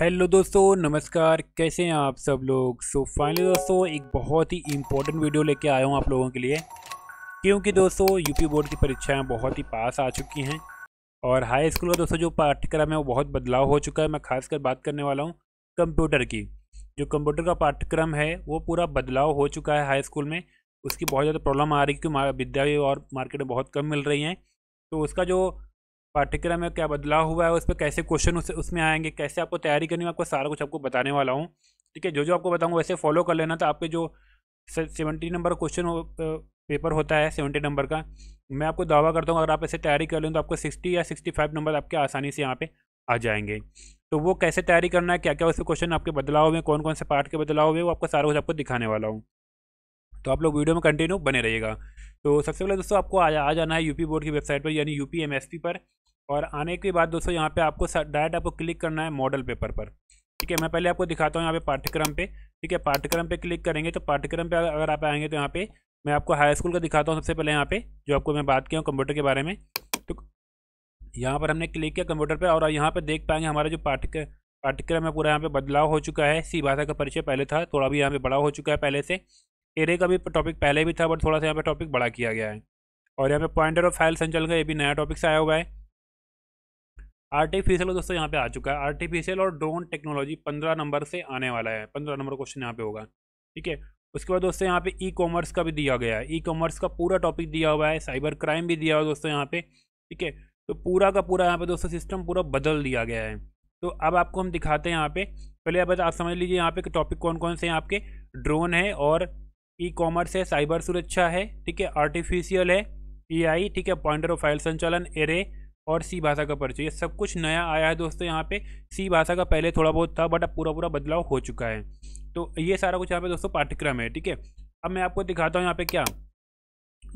hello दोस्तों नमस्कार कैसे हैं आप सब लोग सो so, फाइनली दोस्तों एक बहुत ही इम्पोर्टेंट वीडियो लेके आया हूँ आप लोगों के लिए क्योंकि दोस्तों यूपी बोर्ड की परीक्षाएं बहुत ही पास आ चुकी हैं और हाई स्कूल का दोस्तों जो पाठ्यक्रम है वो बहुत बदलाव हो चुका है मैं खासकर बात करने वाला हूँ कंप्यूटर की जो कंप्यूटर का पाठ्यक्रम है वो पूरा बदलाव हो चुका है हाई स्कूल में उसकी बहुत ज़्यादा प्रॉब्लम आ रही है क्योंकि विद्या और मार्केट में बहुत कम मिल रही हैं तो उसका जो पाठ्यक्रम में क्या बदलाव हुआ है उस पर कैसे क्वेश्चन उस, उसमें आएंगे कैसे आपको तैयारी करनी है आपको सारा कुछ आपको बताने वाला हूँ ठीक है जो जो आपको बताऊँगा वैसे फॉलो कर लेना तो आपके जो सेवेंटी नंबर क्वेश्चन पेपर होता है सेवेंटी नंबर का मैं आपको दावा करता हूँ अगर आप ऐसे तैयारी कर लें तो आपको सिक्सटी या सिक्सटी फाइव नंबर आपके आसानी से यहाँ पे आ जाएंगे तो वो कैसे तैयारी करना है क्या क्या उसके क्वेश्चन आपके बदलाव हुए कौन कौन से पार्ट के बदलाव हुए वो आपको सारा कुछ आपको दिखाने वाला हूँ तो आप लोग वीडियो में कंटिन्यू बने रहिएगा तो सबसे पहले दोस्तों आपको आ, जाना है यूपी बोर्ड की वेबसाइट पर यानी यू पी पर और आने के बाद दोस्तों यहाँ पे आपको डायरेक्ट आपको क्लिक करना है मॉडल पेपर पर ठीक है मैं पहले आपको दिखाता हूँ यहाँ पे पाठ्यक्रम पे ठीक है पाठ्यक्रम पे क्लिक करेंगे तो पाठ्यक्रम पे अगर आप आएंगे तो यहाँ पे मैं आपको हाई स्कूल का दिखाता हूँ सबसे पहले यहाँ पे जो आपको मैं बात किया हूँ कंप्यूटर के बारे में तो यहाँ पर हमने क्लिक किया कंप्यूटर पर और यहाँ पर देख पाएंगे हमारा जो पाठ्यक्रम पाठ्यक्रम है पूरा यहाँ पर बदलाव हो चुका है सी भाषा का परिचय पहले था थोड़ा भी यहाँ पर बड़ा हो चुका है पहले से एरे का भी टॉपिक पहले भी था बट थोड़ा सा यहाँ पर टॉपिक बड़ा किया गया है और यहाँ पे पॉइंटर और फाइल संचालन का ये भी नया टॉपिक से आया हुआ है आर्टिफिशियल दोस्तों यहाँ पे आ चुका है आर्टिफिशियल और ड्रोन टेक्नोलॉजी पंद्रह नंबर से आने वाला है पंद्रह नंबर क्वेश्चन यहाँ पे होगा ठीक है उसके बाद दोस्तों यहाँ पे ई कॉमर्स का भी दिया गया है ई कॉमर्स का पूरा टॉपिक दिया हुआ है साइबर क्राइम भी दिया हुआ है दोस्तों यहाँ पे ठीक है तो पूरा का पूरा यहाँ पे दोस्तों सिस्टम पूरा बदल दिया गया है तो अब आपको हम दिखाते हैं यहाँ पे पहले आप आप समझ लीजिए यहाँ पे टॉपिक कौन कौन से हैं आपके ड्रोन है और ई कॉमर्स है साइबर सुरक्षा है ठीक है आर्टिफिशियल है ई आई ठीक है पॉइंटर ऑफ फाइल संचालन एरे और सी भाषा का परिचय ये सब कुछ नया आया है दोस्तों यहाँ पे सी भाषा का पहले थोड़ा बहुत था बट अब पूरा पूरा बदलाव हो चुका है तो ये सारा कुछ यहाँ पे दोस्तों पाठ्यक्रम है ठीक है अब मैं आपको दिखाता हूँ यहाँ पे क्या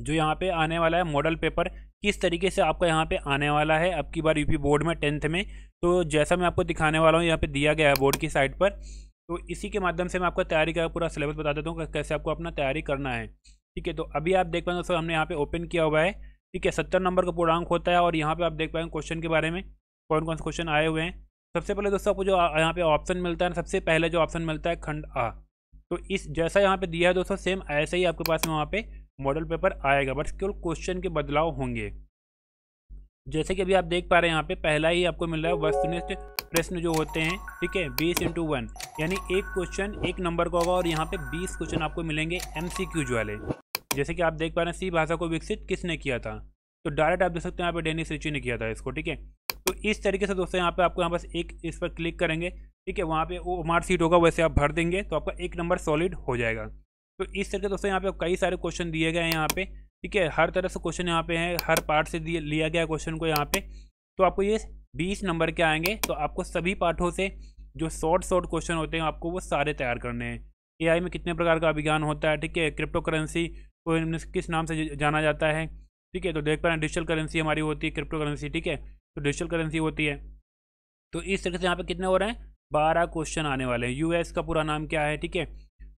जो यहाँ पे आने वाला है मॉडल पेपर किस तरीके से आपका यहाँ पे आने वाला है अब की बार यूपी बोर्ड में टेंथ में तो जैसा मैं आपको दिखाने वाला हूँ यहाँ पे दिया गया है बोर्ड की साइट पर तो इसी के माध्यम से मैं आपका तैयारी का पूरा सिलेबस बता देता हूँ कैसे आपको अपना तैयारी करना है ठीक है तो अभी आप देख पाए दोस्तों हमने यहाँ पे ओपन किया हुआ है ठीक है सत्तर नंबर का पूर्णांक होता है और यहाँ पे आप देख पाएंगे क्वेश्चन के बारे में कौन कौन से क्वेश्चन आए हुए हैं सबसे पहले दोस्तों आपको जो यहाँ पे ऑप्शन मिलता है सबसे पहले जो ऑप्शन मिलता है खंड आ तो इस जैसा यहाँ पे दिया है दोस्तों सेम ऐसे ही आपके पास वहाँ पे मॉडल पेपर आएगा बट केवल क्वेश्चन के बदलाव होंगे जैसे कि अभी आप देख पा रहे हैं यहाँ पे पहला ही आपको मिल रहा है वस्तुनिष्ठ प्रश्न जो होते हैं ठीक है बीस इंटू वन यानी एक क्वेश्चन एक नंबर का होगा और यहाँ पे बीस क्वेश्चन आपको मिलेंगे एम सी क्यूज वाले जैसे कि आप देख पा रहे हैं सी भाषा को विकसित किसने किया था तो डायरेक्ट आप देख सकते हैं यहाँ पे डेनिस रिची ने किया था इसको ठीक है तो इस तरीके से दोस्तों यहाँ पे आपको यहाँ पास एक इस पर क्लिक करेंगे ठीक है वहाँ पे वो मार्क सीट होगा वैसे आप भर देंगे तो आपका एक नंबर सॉलिड हो जाएगा तो इस तरीके दोस्तों यहाँ पे कई सारे क्वेश्चन दिए गए हैं यहाँ पे ठीक है हर तरह से क्वेश्चन यहाँ पे है हर पार्ट से लिया गया क्वेश्चन को यहाँ पे तो आपको ये बीस नंबर के आएंगे तो आपको सभी पार्टों से जो शॉर्ट शॉर्ट क्वेश्चन होते हैं आपको वो सारे तैयार करने हैं ए में कितने प्रकार का अभिज्ञान होता है ठीक है क्रिप्टो करेंसी को तो किस नाम से जाना जाता है ठीक है तो देख पा रहे हैं डिजिटल करेंसी हमारी होती है क्रिप्टो करेंसी ठीक है तो डिजिटल करेंसी होती है तो इस तरीके से यहाँ पे कितने हो रहे हैं बारह क्वेश्चन आने वाले हैं यूएस का पूरा नाम क्या है ठीक है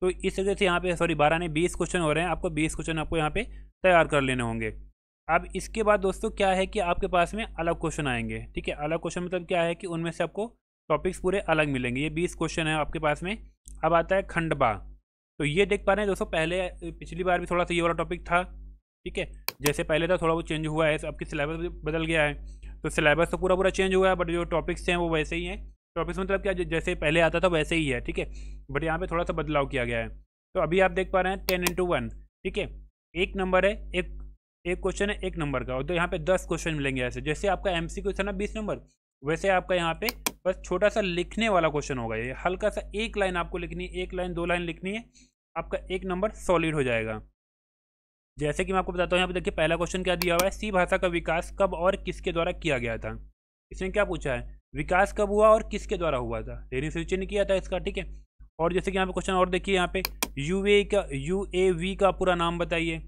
तो इस तरीके से यहाँ पे सॉरी बारह नहीं बीस क्वेश्चन हो रहे हैं आपको बीस क्वेश्चन आपको यहाँ पे तैयार कर लेने होंगे अब इसके बाद दोस्तों क्या है कि आपके पास में अलग क्वेश्चन आएंगे ठीक है अलग क्वेश्चन मतलब क्या है कि उनमें से आपको टॉपिक्स पूरे अलग मिलेंगे ये बीस क्वेश्चन है आपके पास में अब आता है खंडबा तो ये देख पा रहे हैं दोस्तों पहले पिछली बार भी थोड़ा सा ये वाला टॉपिक था ठीक है जैसे पहले था थोड़ा वो चेंज हुआ है आपकी सिलेबस बदल गया है तो सिलेबस तो पूरा पूरा चेंज हुआ है बट जो टॉपिक्स हैं वो वैसे ही हैं टॉपिक्स मतलब क्या जैसे पहले आता था वैसे ही है ठीक है बट यहाँ पे थोड़ा सा बदलाव किया गया है तो अभी आप देख पा रहे हैं टेन इंटू वन ठीक है एक नंबर है एक एक क्वेश्चन है एक नंबर का और तो यहाँ पे दस क्वेश्चन मिलेंगे ऐसे जैसे आपका एम सी क्वेश्चन है बीस नंबर वैसे आपका यहाँ पे बस छोटा सा लिखने वाला क्वेश्चन होगा ये हल्का सा एक लाइन आपको लिखनी है एक लाइन दो लाइन लिखनी है आपका एक नंबर सॉलिड हो जाएगा जैसे कि मैं आपको बताता हूँ यहाँ पे देखिए पहला क्वेश्चन क्या दिया हुआ है सी भाषा का विकास कब और किसके द्वारा किया गया था इसने क्या पूछा है विकास कब हुआ और किसके द्वारा हुआ था सूची ने किया था इसका ठीक है और जैसे कि यहाँ पे क्वेश्चन और देखिए यहाँ पे यू का यू का पूरा नाम बताइए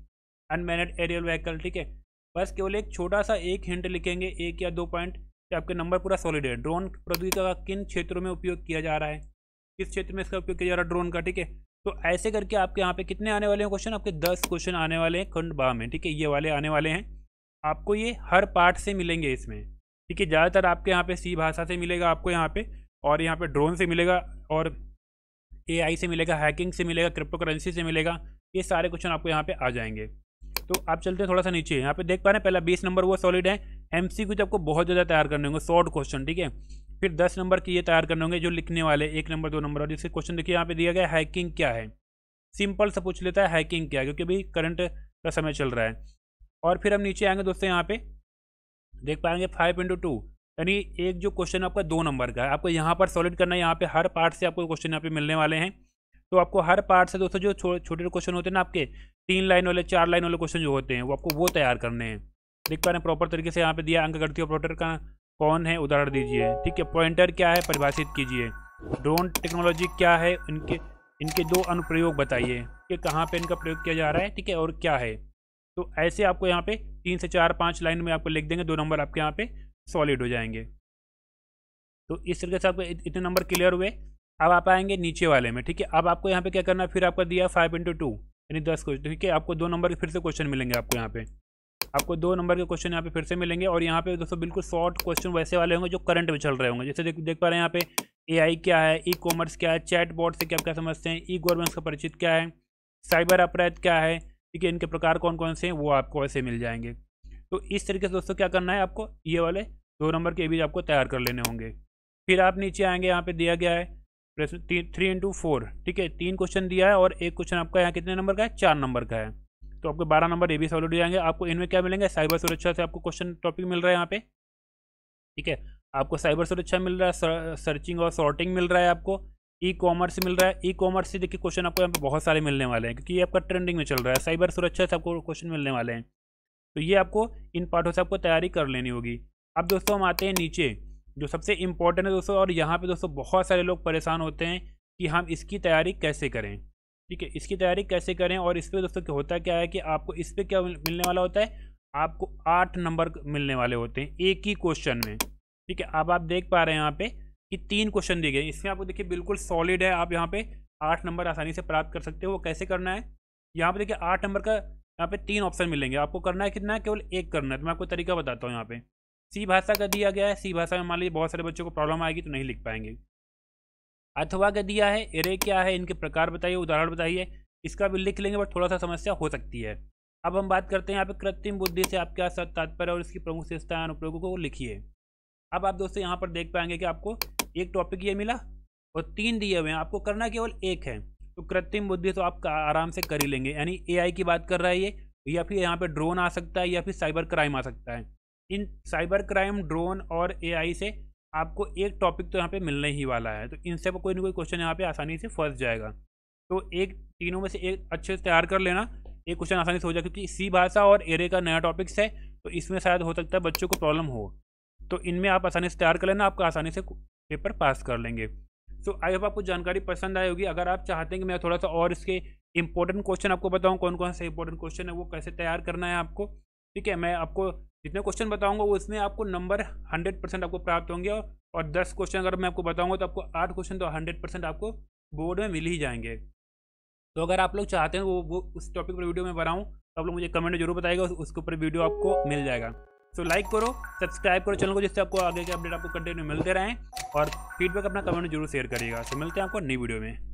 अनमैनड एरियल व्हीकल ठीक है बस केवल एक छोटा सा एक हिंट लिखेंगे एक या दो पॉइंट कि आपके नंबर पूरा सॉलिड है ड्रोन प्रौद्योगिकी का किन क्षेत्रों में उपयोग किया जा रहा है किस क्षेत्र में इसका उपयोग किया जा रहा है ड्रोन का ठीक है तो ऐसे करके आपके यहाँ पे कितने आने वाले हैं क्वेश्चन आपके दस क्वेश्चन आने वाले हैं खंड बाह में ठीक है ये वाले आने वाले हैं आपको ये हर पार्ट से मिलेंगे इसमें ठीक है ज़्यादातर आपके यहाँ पे सी भाषा से मिलेगा आपको यहाँ पे और यहाँ पे ड्रोन से मिलेगा और आई से मिलेगा हैकिंग से मिलेगा क्रिप्टो करेंसी से मिलेगा ये सारे क्वेश्चन आपको यहाँ पे आ जाएंगे तो आप चलते हैं थोड़ा सा नीचे यहाँ पे देख पा रहे हैं पहला बीस नंबर वो सॉलिड है एम सी क्यू आपको बहुत ज़्यादा तैयार करने होंगे शॉर्ट क्वेश्चन ठीक है फिर दस नंबर के ये तैयार करने होंगे जो लिखने वाले एक नंबर दो नंबर और इसके क्वेश्चन देखिए यहाँ पे दिया गया हैकिंग क्या है सिंपल सा पूछ लेता है हैकिंग क्या है क्योंकि अभी करंट का समय चल रहा है और फिर हम नीचे आएंगे दोस्तों यहाँ पे देख पाएंगे फाइव इंटू टू यानी एक जो क्वेश्चन आपका दो नंबर का है आपको यहाँ पर सॉलिड करना है यहाँ पे हर पार्ट से आपको क्वेश्चन यहाँ पे मिलने वाले हैं तो आपको हर पार्ट से दोस्तों जो छोटे छोटे क्वेश्चन होते हैं ना आपके तीन लाइन वाले चार लाइन वाले क्वेश्चन जो होते हैं वो आपको वो तैयार करने हैं देख पा रहे हैं प्रॉपर तरीके से यहाँ पे दिया अंक गणितीय ऑपरेटर का कौन है उदाहरण दीजिए ठीक है पॉइंटर क्या है परिभाषित कीजिए ड्रोन टेक्नोलॉजी क्या है इनके इनके दो अनुप्रयोग बताइए कि कहाँ पे इनका प्रयोग किया जा रहा है ठीक है और क्या है तो ऐसे आपको यहाँ पे तीन से चार पाँच लाइन में आपको लिख देंगे दो नंबर आपके यहाँ पे सॉलिड हो जाएंगे तो इस तरीके से आपको इतने नंबर क्लियर हुए अब आप आएंगे नीचे वाले में ठीक है अब आपको यहाँ पे क्या करना फिर आपका दिया फाइव इंटू टू यानी दस क्वेश्चन ठीक है आपको दो नंबर के फिर से क्वेश्चन मिलेंगे आपको यहाँ पे आपको दो नंबर के क्वेश्चन यहाँ पे फिर से मिलेंगे और यहाँ पे दोस्तों बिल्कुल शॉर्ट क्वेश्चन वैसे वाले होंगे जो करंट में चल रहे होंगे जैसे देख देख पा रहे हैं यहाँ पे एआई क्या है ई कॉमर्स क्या है चैट बोर्ड से क्या क्या समझते हैं ई गवर्नेंस का परिचित क्या है साइबर अपराध क्या है ठीक है इनके प्रकार कौन कौन से हैं वो आपको ऐसे मिल जाएंगे तो इस तरीके से दोस्तों क्या करना है आपको ये वाले दो नंबर के बीज आपको तैयार कर लेने होंगे फिर आप नीचे आएंगे यहाँ पे दिया गया है प्रश्न थ्री इंटू फोर ठीक है तीन क्वेश्चन दिया है और एक क्वेश्चन आपका यहाँ कितने नंबर का है चार नंबर का है तो आपके बारह नंबर ये भी सॉल्व हो जाएंगे आपको इनमें क्या मिलेंगे साइबर सुरक्षा से आपको क्वेश्चन टॉपिक मिल रहा है यहाँ पे ठीक है आपको साइबर सुरक्षा मिल रहा है सर्चिंग और सॉर्टिंग मिल रहा है आपको ई कॉमर्स मिल रहा है ई कॉमर्स से देखिए क्वेश्चन आपको यहाँ पे बहुत सारे मिलने वाले हैं क्योंकि ये आपका ट्रेंडिंग में चल रहा है साइबर सुरक्षा से आपको क्वेश्चन मिलने वाले हैं तो ये आपको इन पार्टों से आपको तैयारी कर लेनी होगी अब दोस्तों हम आते हैं नीचे जो सबसे इम्पोर्टेंट है दोस्तों और यहाँ पे दोस्तों बहुत सारे लोग परेशान होते हैं कि हम इसकी तैयारी कैसे करें ठीक है इसकी तैयारी कैसे करें और इस पर दोस्तों क्या होता क्या है कि आपको इस पर क्या मिलने वाला होता है आपको आठ नंबर मिलने वाले होते हैं एक ही क्वेश्चन में ठीक है अब आप देख पा रहे हैं यहाँ पे कि तीन क्वेश्चन दिए गए इसमें आपको देखिए बिल्कुल सॉलिड है आप यहाँ पे आठ नंबर आसानी से प्राप्त कर सकते हो वो कैसे करना है यहाँ पे देखिए आठ नंबर का यहाँ पे तीन ऑप्शन मिलेंगे आपको करना है कितना है केवल एक करना है तो मैं आपको तरीका बताता हूँ यहाँ पे सी भाषा का दिया गया है सी भाषा में मान लीजिए बहुत सारे बच्चों को प्रॉब्लम आएगी तो नहीं लिख पाएंगे अथवा का दिया है एरे क्या है इनके प्रकार बताइए उदाहरण बताइए इसका भी लिख लेंगे बट थोड़ा सा समस्या हो सकती है अब हम बात करते हैं यहाँ पे कृत्रिम बुद्धि से आपके साथ तात्पर्य और इसकी प्रमुख विशेषताएं अनुप्रयोगों को लिखिए अब आप दोस्तों यहाँ पर देख पाएंगे कि आपको एक टॉपिक ये मिला और तीन दिए हुए हैं आपको करना केवल एक है तो कृत्रिम बुद्धि तो आप आराम से कर ही लेंगे यानी ए की बात कर रहा है ये या फिर यहाँ पर ड्रोन आ सकता है या फिर साइबर क्राइम आ सकता है इन साइबर क्राइम ड्रोन और ए से आपको एक टॉपिक तो यहाँ पे मिलने ही वाला है तो इनसे आपको कोई ना कोई क्वेश्चन यहाँ पे आसानी से फंस जाएगा तो एक तीनों में से एक अच्छे से तैयार कर लेना एक क्वेश्चन आसानी से हो जाए क्योंकि सी भाषा और एरे का नया टॉपिक्स है तो इसमें शायद हो सकता है बच्चों को प्रॉब्लम हो तो इनमें आप आसानी से तैयार कर लेना आपका आसानी से पेपर पास कर लेंगे सो आई होप आपको जानकारी पसंद आई होगी अगर आप चाहते हैं कि मैं थोड़ा सा और इसके इंपॉर्टेंट क्वेश्चन आपको बताऊँ कौन कौन से इंपॉर्टेंट क्वेश्चन है वो कैसे तैयार करना है आपको ठीक है मैं आपको जितने क्वेश्चन बताऊंगा वो इसमें आपको नंबर हंड्रेड परसेंट आपको प्राप्त होंगे और दस क्वेश्चन अगर मैं आपको बताऊंगा तो आपको आठ क्वेश्चन तो हंड्रेड परसेंट आपको बोर्ड में मिल ही जाएंगे तो अगर आप लोग चाहते हैं वो वो उस टॉपिक पर वीडियो में बनाऊँ तो आप लोग मुझे कमेंट जरूर बताएगा उसके ऊपर वीडियो आपको मिल जाएगा सो लाइक करो सब्सक्राइब करो चैनल को जिससे आपको आगे के अपडेट आपको कंटिन्यू मिलते रहें और फीडबैक अपना कमेंट जरूर शेयर करिएगा सो मिलते हैं आपको नई वीडियो में